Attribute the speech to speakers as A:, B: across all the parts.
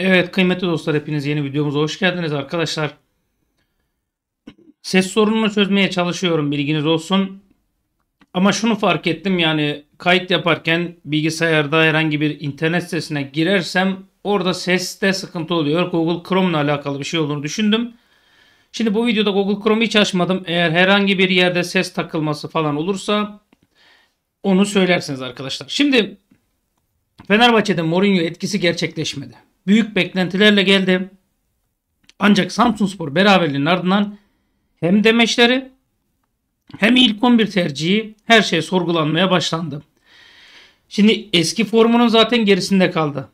A: Evet kıymetli dostlar hepiniz yeni videomuza hoş geldiniz arkadaşlar. Ses sorununu çözmeye çalışıyorum bilginiz olsun. Ama şunu fark ettim yani kayıt yaparken bilgisayarda herhangi bir internet sitesine girersem orada seste sıkıntı oluyor. Google Chrome'la alakalı bir şey olduğunu düşündüm. Şimdi bu videoda Google Chrome'u hiç açmadım. Eğer herhangi bir yerde ses takılması falan olursa onu söylersiniz arkadaşlar. Şimdi Fenerbahçe'de Mourinho etkisi gerçekleşmedi büyük beklentilerle geldi. Ancak Samsunspor beraberliğinin ardından hem demeçleri hem ilk 11 tercihi her şey sorgulanmaya başlandı. Şimdi eski formunun zaten gerisinde kaldı.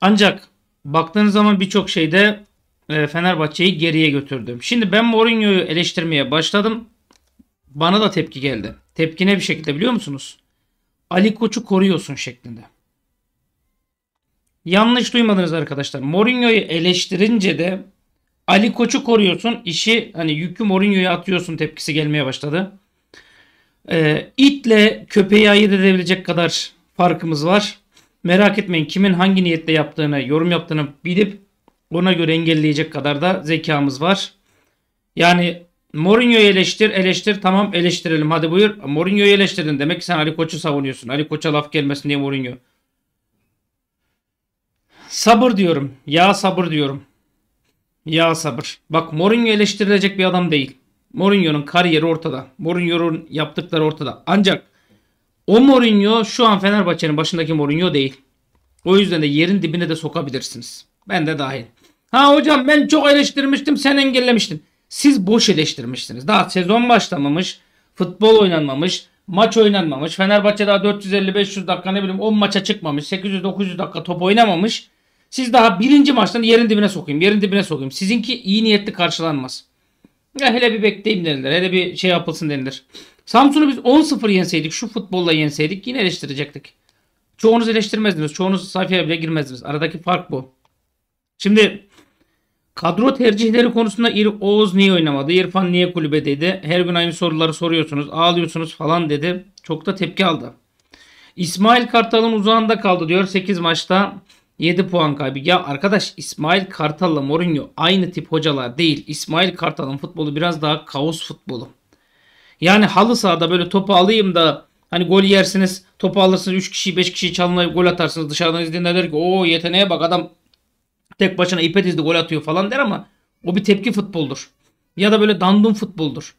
A: Ancak baktığınız zaman birçok şeyde e, Fenerbahçe'yi geriye götürdü. Şimdi ben Mourinho'yu eleştirmeye başladım. Bana da tepki geldi. Tepki ne bir şekilde biliyor musunuz? Ali Koç'u koruyorsun şeklinde. Yanlış duymadınız arkadaşlar. Mourinho'yu eleştirince de Ali Koç'u koruyorsun. işi hani yükü Mourinho'ya atıyorsun tepkisi gelmeye başladı. Ee, itle köpeği ayırt edebilecek kadar farkımız var. Merak etmeyin kimin hangi niyetle yaptığını, yorum yaptığını bilip ona göre engelleyecek kadar da zekamız var. Yani Mourinho'yu eleştir, eleştir. Tamam eleştirelim hadi buyur. Mourinho'yu eleştirdin. Demek ki sen Ali Koç'u savunuyorsun. Ali Koç'a laf gelmesin diye Mourinho. Sabır diyorum. Ya sabır diyorum. Ya sabır. Bak Mourinho eleştirilecek bir adam değil. Mourinho'nun kariyeri ortada. Mourinho'nun yaptıkları ortada. Ancak o Mourinho şu an Fenerbahçe'nin başındaki Mourinho değil. O yüzden de yerin dibine de sokabilirsiniz. Ben de dahil. Ha hocam ben çok eleştirmiştim sen engellemiştin. Siz boş eleştirmiştiniz. Daha sezon başlamamış. Futbol oynanmamış. Maç oynanmamış. Fenerbahçe daha 450-500 dakika ne bileyim 10 maça çıkmamış. 800-900 dakika top oynamamış. Siz daha birinci maçtan yerin dibine sokayım. Yerin dibine sokayım. Sizinki iyi niyetli karşılanmaz. Ya hele bir bekleyeyim denilir. Hele bir şey yapılsın denilir. Samsun'u biz 10-0 yenseydik, şu futbolla yenseydik yine eleştirecektik. Çoğunuz eleştirmezdiniz. Çoğunuz sayfaya bile girmezdiniz. Aradaki fark bu. Şimdi kadro tercihleri konusunda İr Oğuz niye oynamadı? İrfan niye kulübedeydi? Her gün aynı soruları soruyorsunuz. Ağlıyorsunuz falan dedi. Çok da tepki aldı. İsmail Kartal'ın uzağında kaldı diyor 8 maçta. 7 puan kaybı. Ya arkadaş İsmail Kartal'la Mourinho aynı tip hocalar değil. İsmail Kartal'ın futbolu biraz daha kaos futbolu. Yani halı sahada böyle topu alayım da hani gol yersiniz topu alırsınız 3 kişi 5 kişi çalınıp gol atarsınız. Dışarıdan izleyenler der ki o yeteneğe bak adam tek başına ipe dizdi gol atıyor falan der ama o bir tepki futboldur. Ya da böyle dandun futboldur.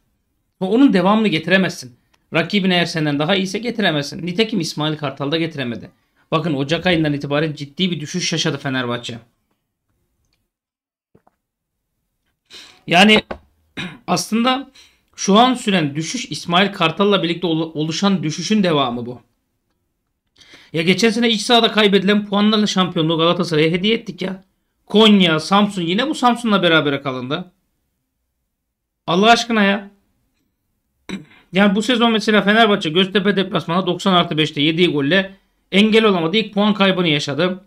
A: Onun devamını getiremezsin. Rakibin eğer senden daha iyiyse getiremezsin. Nitekim İsmail Kartal da getiremedi. Bakın Ocak ayından itibaren ciddi bir düşüş yaşadı Fenerbahçe. Yani aslında şu an süren düşüş İsmail Kartal'la birlikte oluşan düşüşün devamı bu. Ya geçen sene iç sahada kaybedilen puanlarla şampiyonluğu Galatasaray'a hediye ettik ya. Konya, Samsun yine bu Samsun'la beraber kalındı. Allah aşkına ya. Yani bu sezon mesela Fenerbahçe Göztepe deplasmanı 90 artı 5'te 7 golle engel olamadı. İlk puan kaybını yaşadı.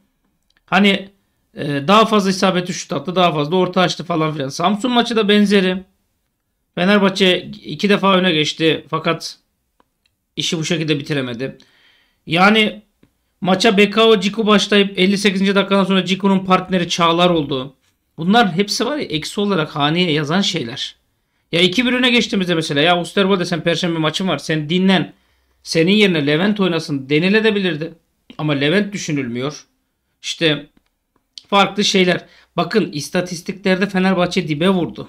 A: Hani e, daha fazla isabeti şut attı. Daha fazla orta açtı falan filan. Samsun maçı da benzeri. Fenerbahçe iki defa öne geçti. Fakat işi bu şekilde bitiremedi. Yani maça Bekao Ciku başlayıp 58. dakikadan sonra Ciku'nun partneri Çağlar oldu. Bunlar hepsi var ya eksi olarak haneye yazan şeyler. Ya 2-1 öne geçtiğimizde mesela ya Usterbo sen perşembe maçın var sen dinlen. Senin yerine Levent oynasın denilebilirdi. Ama Levent düşünülmüyor. İşte farklı şeyler. Bakın istatistiklerde Fenerbahçe dibe vurdu.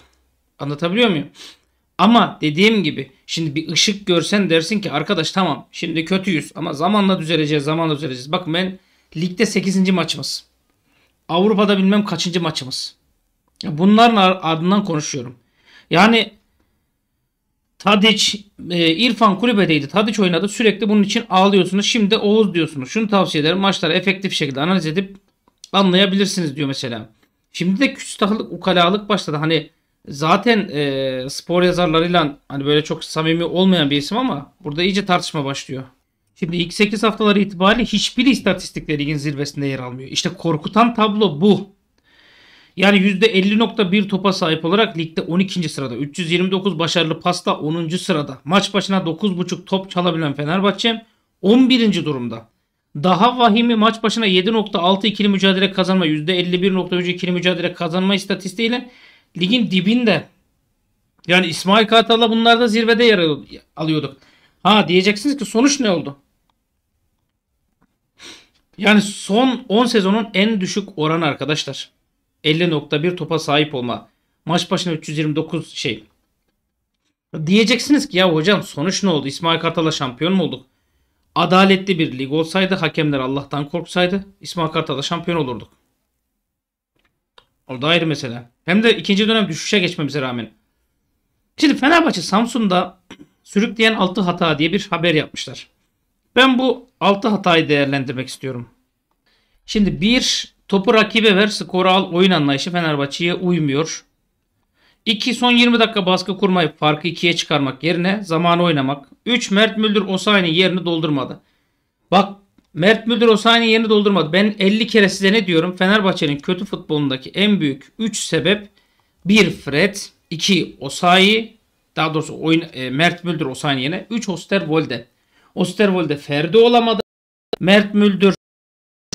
A: Anlatabiliyor muyum? Ama dediğim gibi şimdi bir ışık görsen dersin ki arkadaş tamam şimdi kötüyüz ama zamanla düzeleceğiz zamanla düzeleceğiz. Bakın ben ligde 8. maçımız. Avrupa'da bilmem kaçıncı maçımız. Bunların ardından konuşuyorum. Yani Tadiç, e, İrfan kulübedeydi. Tadiç oynadı. Sürekli bunun için ağlıyorsunuz. Şimdi de Oğuz diyorsunuz. Şunu tavsiye ederim. Maçları efektif şekilde analiz edip anlayabilirsiniz diyor mesela. Şimdi de küstahlık, ukalalık başladı. Hani zaten e, spor yazarlarıyla hani böyle çok samimi olmayan bir isim ama burada iyice tartışma başlıyor. Şimdi ilk 8 haftaları itibariyle hiçbir istatistikle ligin zirvesinde yer almıyor. İşte korkutan tablo bu. Yani %50.1 topa sahip olarak ligde 12. sırada. 329 başarılı pasta 10. sırada. Maç başına 9.5 top çalabilen Fenerbahçe 11. durumda. Daha vahimi maç başına 7.6 ikili mücadele kazanma %51.3 ikili mücadele kazanma istatistiğiyle ligin dibinde. Yani İsmail Kartal'la bunlarda zirvede yer alıyorduk. Ha diyeceksiniz ki sonuç ne oldu? Yani son 10 sezonun en düşük oranı arkadaşlar. 50.1 topa sahip olma. Maç başına 329 şey. Diyeceksiniz ki ya hocam sonuç ne oldu? İsmail Kartal'a şampiyon mu olduk? Adaletli bir lig olsaydı hakemler Allah'tan korksaydı İsmail Kartal'a şampiyon olurduk. O da ayrı mesele. Hem de ikinci dönem düşüşe geçmemize rağmen. Şimdi Fenerbahçe Samsun'da sürükleyen altı hata diye bir haber yapmışlar. Ben bu altı hatayı değerlendirmek istiyorum. Şimdi bir Topu rakibe ver, skoru al. Oyun anlayışı Fenerbahçe'ye uymuyor. 2 son 20 dakika baskı kurmayıp farkı 2'ye çıkarmak yerine zamanı oynamak. 3 Mert Müldür Osayi'nin yerini doldurmadı. Bak Mert Müldür Osayi'nin yerini doldurmadı. Ben 50 kere size ne diyorum? Fenerbahçe'nin kötü futbolundaki en büyük 3 sebep 1 Fred, 2 Osayi, daha doğrusu oyun, e, Mert Müldür Osayi'nin yerine 3 Osterwolde. Osterwolde Ferdi olamadı. Mert Müldür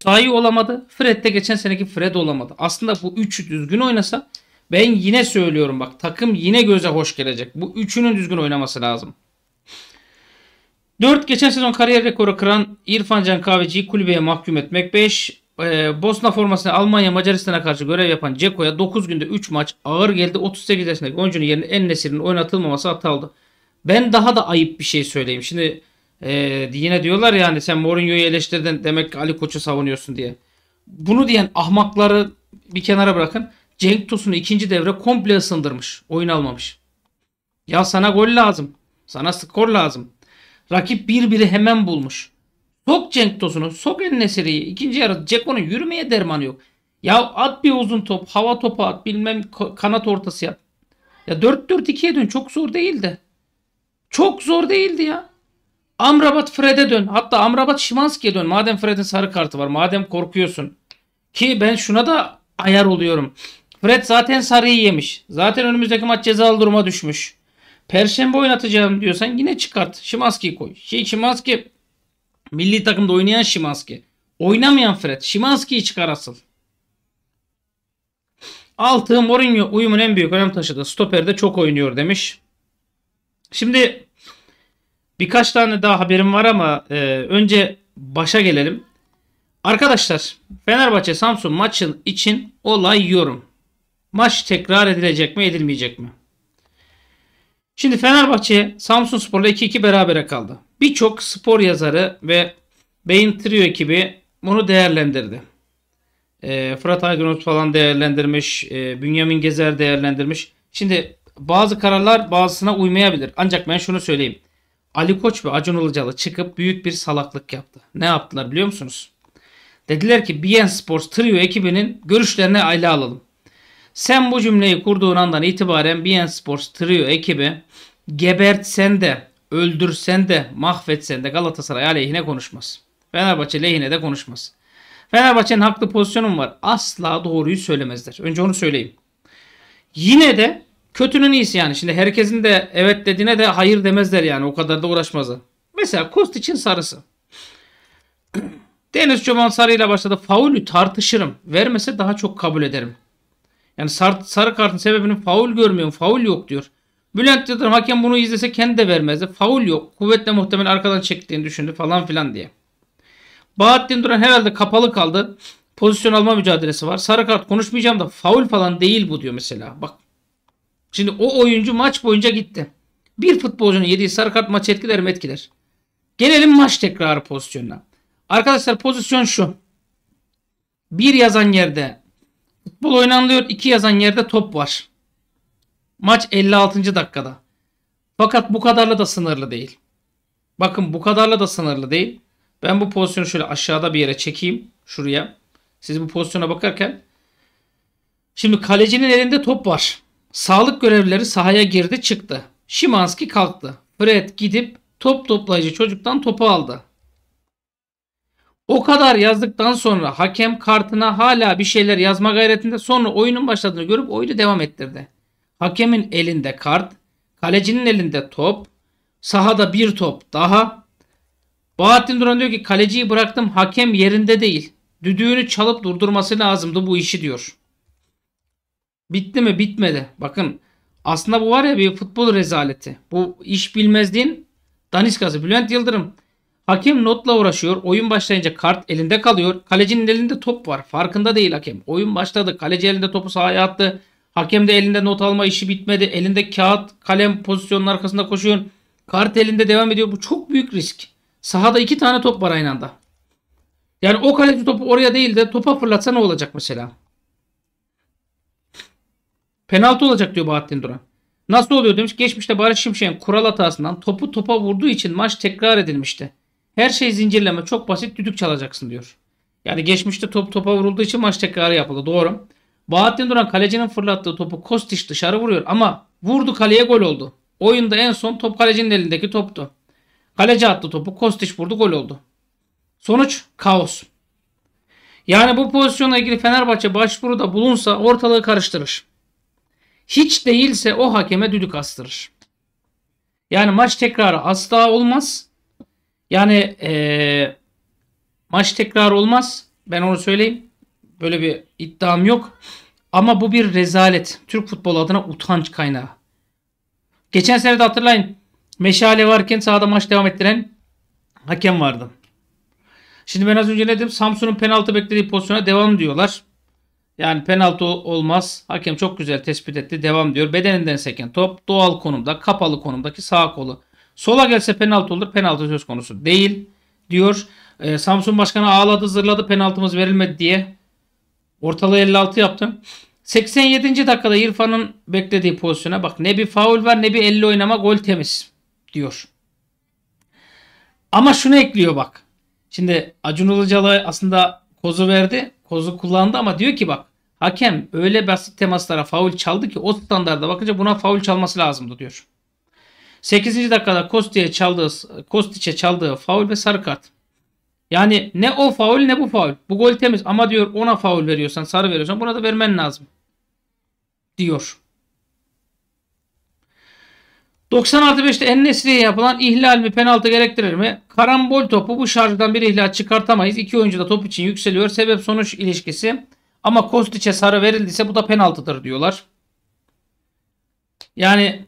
A: Sahi olamadı. Fred de geçen seneki Fred olamadı. Aslında bu üçü düzgün oynasa ben yine söylüyorum bak takım yine göze hoş gelecek. Bu üçünün düzgün oynaması lazım. 4 geçen sezon kariyer rekoru kıran İrfan Can Kahveci'yi kulübeye mahkum etmek. 5 e, Bosna formasını Almanya Macaristan'a karşı görev yapan Ceko'ya 9 günde 3 maç ağır geldi. 38 yaşındaki oyuncunun yerine En Nesir'in oynatılmaması hatalı. Ben daha da ayıp bir şey söyleyeyim. Şimdi ee, yine diyorlar yani sen Mourinho'yu eleştirdin demek ki Ali Koç'u savunuyorsun diye. Bunu diyen ahmakları bir kenara bırakın. Cenk Tosun'u ikinci devre komple ısındırmış. Oyun almamış. Ya sana gol lazım. Sana skor lazım. Rakip bir biri hemen bulmuş. Sok Cenk Tosun'u. Sok enneseriyi. İkinci yarı Ceko'nun yürümeye dermanı yok. Ya at bir uzun top. Hava topu at. Bilmem kanat ortası yap. Ya 4-4-2'ye dön. Çok zor değildi. Çok zor değildi ya. Amrabat Fred'e dön. Hatta Amrabat Şimanski'ye dön. Madem Fred'in sarı kartı var. Madem korkuyorsun. Ki ben şuna da ayar oluyorum. Fred zaten sarıyı yemiş. Zaten önümüzdeki maç cezalı duruma düşmüş. Perşembe oynatacağım diyorsan yine çıkart. Şimanski'yi koy. Şey Şimanski milli takımda oynayan Şimanski. Oynamayan Fred. Şimanski'yi çıkar asıl. 6 Mourinho uyumun en büyük önem taşıdı. Stoper'de çok oynuyor demiş. Şimdi Birkaç tane daha haberim var ama e, önce başa gelelim. Arkadaşlar Fenerbahçe Samsun maçın için olay yorum. Maç tekrar edilecek mi edilmeyecek mi? Şimdi Fenerbahçe Samsun Spor'la 2-2 berabere kaldı. Birçok spor yazarı ve Beyin Trio ekibi bunu değerlendirdi. E, Fırat Aygınut falan değerlendirmiş. E, Bünyamin Gezer değerlendirmiş. Şimdi bazı kararlar bazısına uymayabilir. Ancak ben şunu söyleyeyim. Ali Koç ve Acun Ilıcalı çıkıp büyük bir salaklık yaptı. Ne yaptılar biliyor musunuz? Dediler ki BN Sports Trio ekibinin görüşlerini aile alalım. Sen bu cümleyi kurduğun andan itibaren BN Sports Trio ekibi gebertsen de, öldürsen de, mahvetsen de Galatasaray aleyhine konuşmaz. Fenerbahçe lehine de konuşmaz. Fenerbahçe'nin haklı pozisyonum var. Asla doğruyu söylemezler. Önce onu söyleyeyim. Yine de Kötünün iyisi yani. Şimdi herkesin de evet dediğine de hayır demezler yani. O kadar da uğraşmazlar. Mesela Kost için sarısı. Deniz Çoban sarıyla başladı. Faulü tartışırım. Vermese daha çok kabul ederim. Yani sar, sarı kartın sebebini faul görmüyorum. Faul yok diyor. Bülent Yıldırım hakem bunu izlese kendi de vermezdi. Faul yok. Kuvvetle muhtemelen arkadan çektiğini düşündü falan filan diye. Bahattin Duran herhalde kapalı kaldı. Pozisyon alma mücadelesi var. Sarı kart konuşmayacağım da faul falan değil bu diyor mesela. Bak Şimdi o oyuncu maç boyunca gitti. Bir futbolcunun yediği sarı kart maç etkiler mi etkiler. Gelelim maç tekrarı pozisyonuna. Arkadaşlar pozisyon şu. Bir yazan yerde futbol oynanılıyor. iki yazan yerde top var. Maç 56. dakikada. Fakat bu kadarla da sınırlı değil. Bakın bu kadarla da sınırlı değil. Ben bu pozisyonu şöyle aşağıda bir yere çekeyim. Şuraya. Siz bu pozisyona bakarken. Şimdi kalecinin elinde top var. Sağlık görevlileri sahaya girdi çıktı. Şimanski kalktı. Fred gidip top toplayıcı çocuktan topu aldı. O kadar yazdıktan sonra hakem kartına hala bir şeyler yazma gayretinde sonra oyunun başladığını görüp oyunu devam ettirdi. Hakemin elinde kart, kalecinin elinde top, sahada bir top daha. Bahattin Duran diyor ki kaleciyi bıraktım hakem yerinde değil. Düdüğünü çalıp durdurması lazımdı bu işi diyor. Bitti mi? Bitmedi. Bakın aslında bu var ya bir futbol rezaleti. Bu iş bilmezliğin daniskası. Bülent Yıldırım Hakem notla uğraşıyor. Oyun başlayınca kart elinde kalıyor. Kalecinin elinde top var. Farkında değil hakem. Oyun başladı. Kaleci elinde topu sahaya attı. Hakem de elinde not alma işi bitmedi. Elinde kağıt, kalem pozisyonun arkasında koşuyor. Kart elinde devam ediyor. Bu çok büyük risk. Sahada iki tane top var aynı anda. Yani o kaleci topu oraya değil de topa fırlatsa ne olacak mesela? Penaltı olacak diyor Bahattin Duran. Nasıl oluyor demiş. Geçmişte Barış Şimşek'in kural hatasından topu topa vurduğu için maç tekrar edilmişti. Her şey zincirleme çok basit düdük çalacaksın diyor. Yani geçmişte top topa vurulduğu için maç tekrarı yapıldı. Doğru. Bahattin Duran kalecinin fırlattığı topu Kostiç dışarı vuruyor ama vurdu kaleye gol oldu. Oyunda en son top kalecinin elindeki toptu. Kaleci attı topu Kostiç vurdu gol oldu. Sonuç kaos. Yani bu pozisyonla ilgili Fenerbahçe başvuruda bulunsa ortalığı karıştırır hiç değilse o hakeme düdük astırır. Yani maç tekrarı asla olmaz. Yani ee, maç tekrar olmaz. Ben onu söyleyeyim. Böyle bir iddiam yok. Ama bu bir rezalet. Türk futbolu adına utanç kaynağı. Geçen sene de hatırlayın. Meşale varken sahada maç devam ettiren hakem vardı. Şimdi ben az önce ne dedim? Samsun'un penaltı beklediği pozisyona devam diyorlar. Yani penaltı olmaz. Hakem çok güzel tespit etti. Devam diyor. Bedeninden seken top doğal konumda kapalı konumdaki sağ kolu. Sola gelse penaltı olur. Penaltı söz konusu değil diyor. E, Samsun Başkanı ağladı zırladı penaltımız verilmedi diye. Ortalığı 56 yaptım. 87. dakikada İrfan'ın beklediği pozisyona bak. Ne bir faul var ne bir 50 oynama gol temiz diyor. Ama şunu ekliyor bak. Şimdi Acun Ilıcalı aslında kozu verdi kozu kullandı ama diyor ki bak hakem öyle basit temaslara faul çaldı ki o standarda bakınca buna faul çalması lazımdı diyor. 8. dakikada Kosti'ye çaldığı Kostiç'e çaldığı faul ve sarı kart. Yani ne o faul ne bu faul. Bu gol temiz ama diyor ona faul veriyorsan sarı veriyorsan buna da vermen lazım. Diyor. 90 artı 5'te Ennesri'ye yapılan ihlal mi penaltı gerektirir mi? Karambol topu bu şarjdan bir ihlal çıkartamayız. İki oyuncu da top için yükseliyor. Sebep sonuç ilişkisi. Ama Kostiç'e sarı verildiyse bu da penaltıdır diyorlar. Yani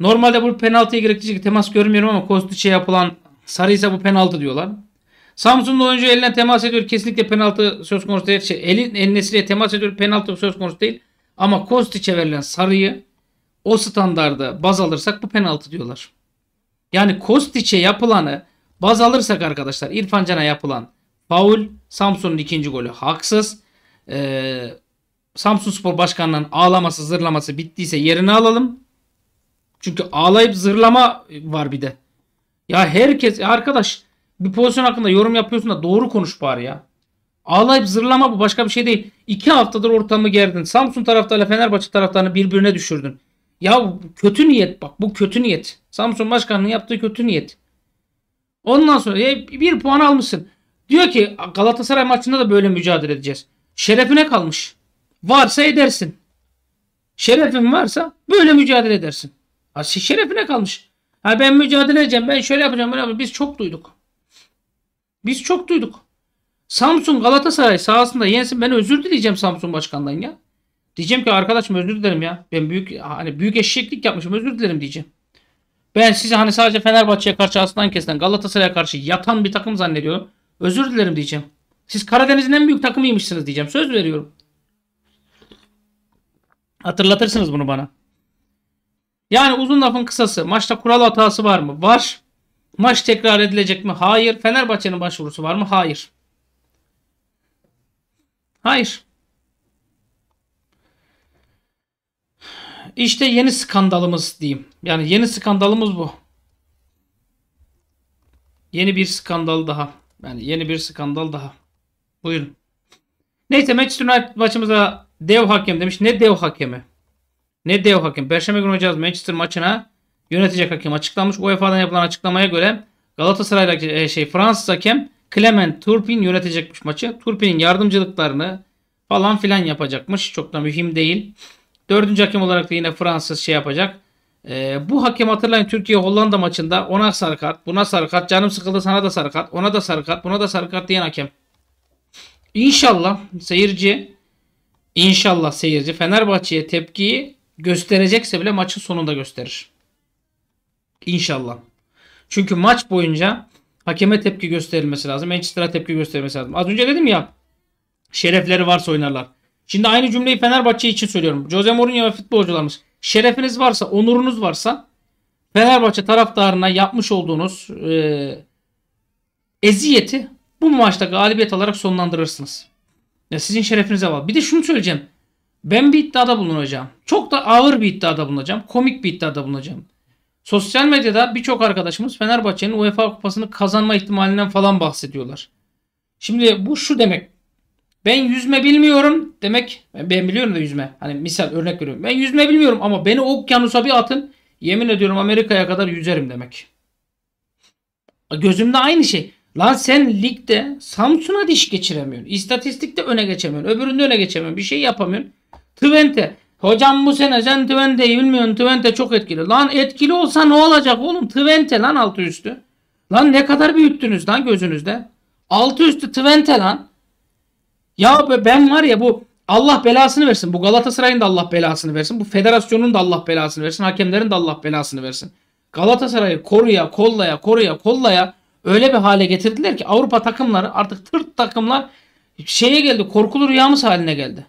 A: normalde bu penaltıya gerektirecek temas görmüyorum ama Kostiç'e yapılan sarı ise bu penaltı diyorlar. Samsun'da oyuncu eline temas ediyor. Kesinlikle penaltı söz konusu değil. Şey, elin, elin temas ediyor. Penaltı söz konusu değil. Ama Kostiç'e verilen sarıyı o standarda baz alırsak bu penaltı diyorlar. Yani Kostiç'e yapılanı baz alırsak arkadaşlar İrfan Can'a yapılan faul Samsun'un ikinci golü haksız. Ee, Samsun Spor Başkanı'nın ağlaması zırlaması bittiyse yerini alalım. Çünkü ağlayıp zırlama var bir de. Ya herkes arkadaş bir pozisyon hakkında yorum yapıyorsun da doğru konuş bari ya. Ağlayıp zırlama bu başka bir şey değil. İki haftadır ortamı gerdin. Samsun taraftarıyla Fenerbahçe taraftarını birbirine düşürdün. Ya kötü niyet bak bu kötü niyet. Samsun Başkanı'nın yaptığı kötü niyet. Ondan sonra e, bir puan almışsın. Diyor ki Galatasaray maçında da böyle mücadele edeceğiz. Şerefine kalmış. Varsa edersin. Şerefin varsa böyle mücadele edersin. Ha, şerefine kalmış. Ha ben mücadele edeceğim. Ben şöyle yapacağım. Böyle yapacağım. Biz çok duyduk. Biz çok duyduk. Samsun Galatasaray sahasında yensin. Ben özür dileyeceğim Samsun başkanından ya. Diyeceğim ki arkadaşım özür dilerim ya. Ben büyük hani büyük eşeklik yapmışım özür dilerim diyeceğim. Ben sizi hani sadece Fenerbahçe'ye karşı aslan kesen Galatasaray'a karşı yatan bir takım zannediyorum. Özür dilerim diyeceğim. Siz Karadeniz'in en büyük takımıymışsınız diyeceğim. Söz veriyorum. Hatırlatırsınız bunu bana. Yani uzun lafın kısası. Maçta kural hatası var mı? Var. Maç tekrar edilecek mi? Hayır. Fenerbahçe'nin başvurusu var mı? Hayır. Hayır. İşte yeni skandalımız diyeyim. Yani yeni skandalımız bu. Yeni bir skandal daha. Yani yeni bir skandal daha. Buyurun. Neyse Manchester United maçımıza dev hakem demiş. Ne dev hakemi? Ne dev hakem? Perşembe günü oynayacağız Manchester maçına yönetecek hakem açıklanmış. UEFA'dan yapılan açıklamaya göre Galatasaray'la e, şey Fransız hakem Clement Turpin yönetecekmiş maçı. Turpin'in yardımcılıklarını falan filan yapacakmış. Çok da mühim değil. Dördüncü hakem olarak da yine Fransız şey yapacak. E, bu hakem hatırlayın Türkiye-Hollanda maçında ona sarı kart, buna sarı kart, canım sıkıldı sana da sarı kart, ona da sarı kart, buna da sarı kart diyen hakem. İnşallah seyirci, inşallah seyirci Fenerbahçe'ye tepkiyi gösterecekse bile maçın sonunda gösterir. İnşallah. Çünkü maç boyunca hakeme tepki gösterilmesi lazım. Manchester'a tepki gösterilmesi lazım. Az önce dedim ya şerefleri varsa oynarlar. Şimdi aynı cümleyi Fenerbahçe için söylüyorum. Jose Mourinho ve futbolcularımız şerefiniz varsa, onurunuz varsa Fenerbahçe taraftarına yapmış olduğunuz e, eziyeti bu maçta galibiyet alarak sonlandırırsınız. Ya sizin şerefinize var. Bir de şunu söyleyeceğim. Ben bir iddiada bulunacağım. Çok da ağır bir iddiada bulunacağım. Komik bir iddiada bulunacağım. Sosyal medyada birçok arkadaşımız Fenerbahçe'nin UEFA kupasını kazanma ihtimalinden falan bahsediyorlar. Şimdi bu şu demek. Ben yüzme bilmiyorum demek ben biliyorum da yüzme. Hani misal örnek veriyorum. Ben yüzme bilmiyorum ama beni okyanusa bir atın. Yemin ediyorum Amerika'ya kadar yüzerim demek. Gözümde aynı şey. Lan sen ligde Samsun'a diş geçiremiyorsun. İstatistikte öne geçemiyorsun. Öbüründe öne geçemiyorsun. Bir şey yapamıyorsun. Twente. Hocam bu sene sen Twente'yi bilmiyorsun. Twente çok etkili. Lan etkili olsa ne olacak oğlum? Twente lan altı üstü. Lan ne kadar büyüttünüz lan gözünüzde. Altı üstü Twente lan. Ya ben var ya bu Allah belasını versin. Bu Galatasaray'ın da Allah belasını versin. Bu federasyonun da Allah belasını versin. Hakemlerin de Allah belasını versin. Galatasaray'ı koruya, kollaya, koruya, kollaya öyle bir hale getirdiler ki Avrupa takımları artık tırt takımlar şeye geldi. Korkulu rüyamız haline geldi.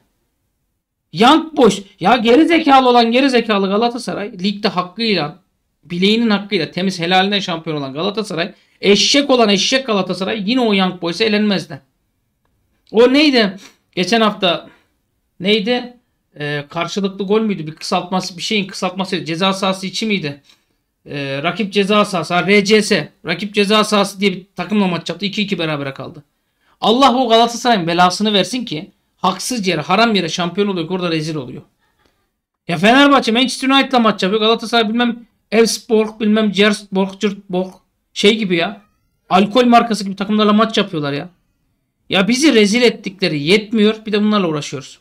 A: Young boş. Ya geri zekalı olan geri zekalı Galatasaray ligde hakkıyla bileğinin hakkıyla temiz helalinden şampiyon olan Galatasaray eşek olan eşek Galatasaray yine o Young Boys'a elenmezdi. O neydi? Geçen hafta neydi? Ee, karşılıklı gol müydü? Bir kısaltması bir şeyin kısaltması ceza sahası içi miydi? Ee, rakip ceza sahası ha, RCS rakip ceza sahası diye bir takımla maç yaptı. 2-2 beraber kaldı. Allah bu Galatasaray'ın belasını versin ki haksız yere haram yere şampiyon oluyor. Orada rezil oluyor. Ya Fenerbahçe Manchester United'la maç yapıyor. Galatasaray bilmem Elfsborg bilmem Jersborg Cırtborg şey gibi ya. Alkol markası gibi takımlarla maç yapıyorlar ya. Ya bizi rezil ettikleri yetmiyor. Bir de bunlarla uğraşıyoruz.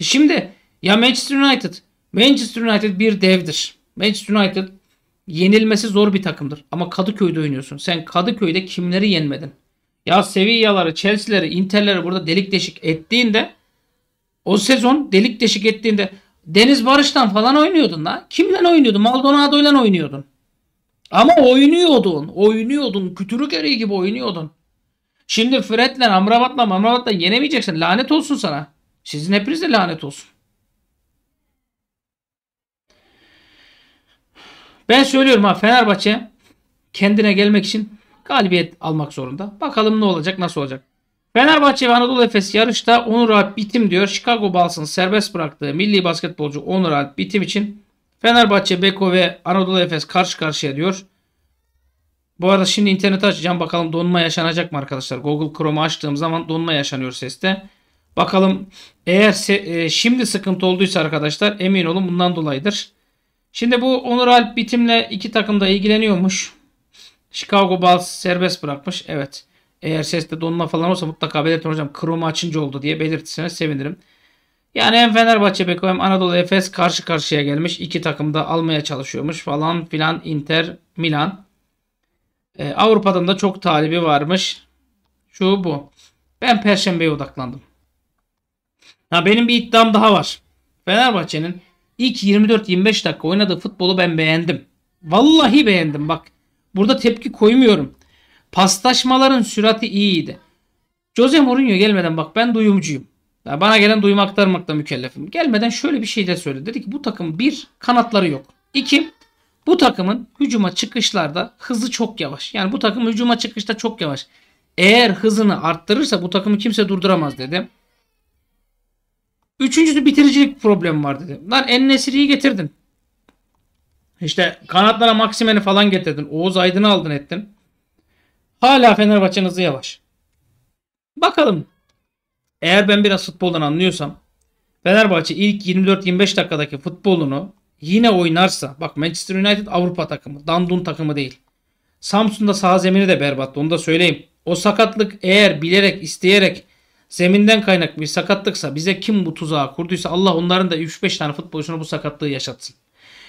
A: E şimdi ya Manchester United. Manchester United bir devdir. Manchester United yenilmesi zor bir takımdır. Ama Kadıköy'de oynuyorsun. Sen Kadıköy'de kimleri yenmedin? Ya Sevilla'ları, Chelsea'leri, Inter'leri burada delik deşik ettiğinde o sezon delik deşik ettiğinde Deniz Barış'tan falan oynuyordun la. Kimle oynuyordun? Maldonado'yla oynuyordun. Ama oynuyordun. Oynuyordun. Kütürük eriği gibi oynuyordun. Şimdi Fred'le Amrabat'la Amrabat'la yenemeyeceksin. Lanet olsun sana. Sizin hepinize lanet olsun. Ben söylüyorum ha Fenerbahçe kendine gelmek için galibiyet almak zorunda. Bakalım ne olacak nasıl olacak. Fenerbahçe ve Anadolu Efes yarışta Onur Alp Bitim diyor. Chicago Bulls'ın serbest bıraktığı milli basketbolcu Onur Alp Bitim için Fenerbahçe, Beko ve Anadolu Efes karşı karşıya diyor. Bu arada şimdi interneti açacağım. Bakalım donma yaşanacak mı arkadaşlar? Google Chrome'u açtığım zaman donma yaşanıyor seste. Bakalım eğer e, şimdi sıkıntı olduysa arkadaşlar emin olun bundan dolayıdır. Şimdi bu Onur Alp bitimle iki takım da ilgileniyormuş. Chicago Bulls serbest bırakmış. Evet. Eğer seste donma falan olsa mutlaka belirtin hocam. Chrome açınca oldu diye belirtirseniz sevinirim. Yani hem Fenerbahçe Beko hem Anadolu Efes karşı karşıya gelmiş. İki takım da almaya çalışıyormuş falan filan Inter Milan. E, Avrupa'dan da çok talibi varmış. Şu bu. Ben Perşembe'ye odaklandım. Ha, benim bir iddiam daha var. Fenerbahçe'nin ilk 24-25 dakika oynadığı futbolu ben beğendim. Vallahi beğendim bak. Burada tepki koymuyorum. Paslaşmaların sürati iyiydi. Jose Mourinho gelmeden bak ben duyumcuyum. Ya bana gelen duyum aktarmakla mükellefim. Gelmeden şöyle bir şey de söyledi. Dedi ki bu takım bir kanatları yok. İki bu takımın hücuma çıkışlarda hızı çok yavaş. Yani bu takım hücuma çıkışta çok yavaş. Eğer hızını arttırırsa bu takımı kimse durduramaz dedim. Üçüncüsü bitiricilik problemi var dedim. Lan Ennesiri'yi getirdin. İşte kanatlara Maksimen'i falan getirdin. Oğuz Aydın'ı aldın ettin. Hala Fenerbahçe'nin hızı yavaş. Bakalım. Eğer ben biraz futboldan anlıyorsam Fenerbahçe ilk 24-25 dakikadaki futbolunu yine oynarsa bak Manchester United Avrupa takımı Dandun takımı değil. Samsun'da saha zemini de berbat onu da söyleyeyim. O sakatlık eğer bilerek isteyerek zeminden kaynaklı bir sakatlıksa bize kim bu tuzağı kurduysa Allah onların da 3-5 tane futbolcusuna bu sakatlığı yaşatsın.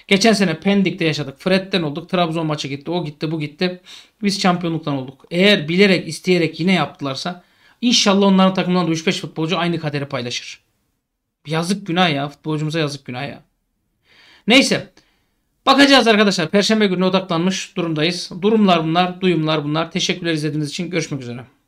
A: Geçen sene Pendik'te yaşadık. Fred'den olduk. Trabzon maçı gitti. O gitti bu gitti. Biz şampiyonluktan olduk. Eğer bilerek isteyerek yine yaptılarsa inşallah onların takımından da 3-5 futbolcu aynı kaderi paylaşır. Yazık günah ya. Futbolcumuza yazık günah ya. Neyse. Bakacağız arkadaşlar. Perşembe gününe odaklanmış durumdayız. Durumlar bunlar, duyumlar bunlar. Teşekkürler izlediğiniz için. Görüşmek üzere.